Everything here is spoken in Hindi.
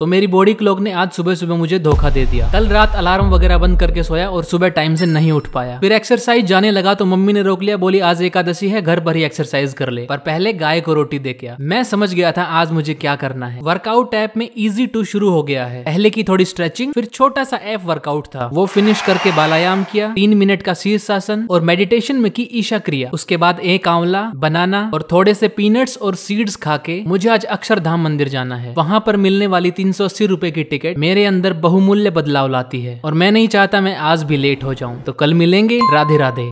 तो मेरी बॉडी क्लॉक ने आज सुबह सुबह मुझे धोखा दे दिया कल रात अलार्म वगैरह बंद करके सोया और सुबह टाइम से नहीं उठ पाया फिर एक्सरसाइज जाने लगा तो मम्मी ने रोक लिया बोली आज एकादशी है घर पर ही एक्सरसाइज कर ले पर पहले गाय को रोटी दे क्या मैं समझ गया था आज मुझे क्या करना है वर्कआउट ऐप में इजी टू शुरू हो गया है पहले की थोड़ी स्ट्रेचिंग फिर छोटा सा ऐप वर्कआउट था वो फिनिश करके बालायाम किया तीन मिनट का शीर्षासन और मेडिटेशन में की ईशा क्रिया उसके बाद एक आंवला बनाना और थोड़े से पीनट्स और सीड्स खा के मुझे आज अक्षरधाम मंदिर जाना है वहाँ पर मिलने वाली तीन तीन सौ अस्सी रुपए की टिकट मेरे अंदर बहुमूल्य बदलाव लाती है और मैं नहीं चाहता मैं आज भी लेट हो जाऊं तो कल मिलेंगे राधे राधे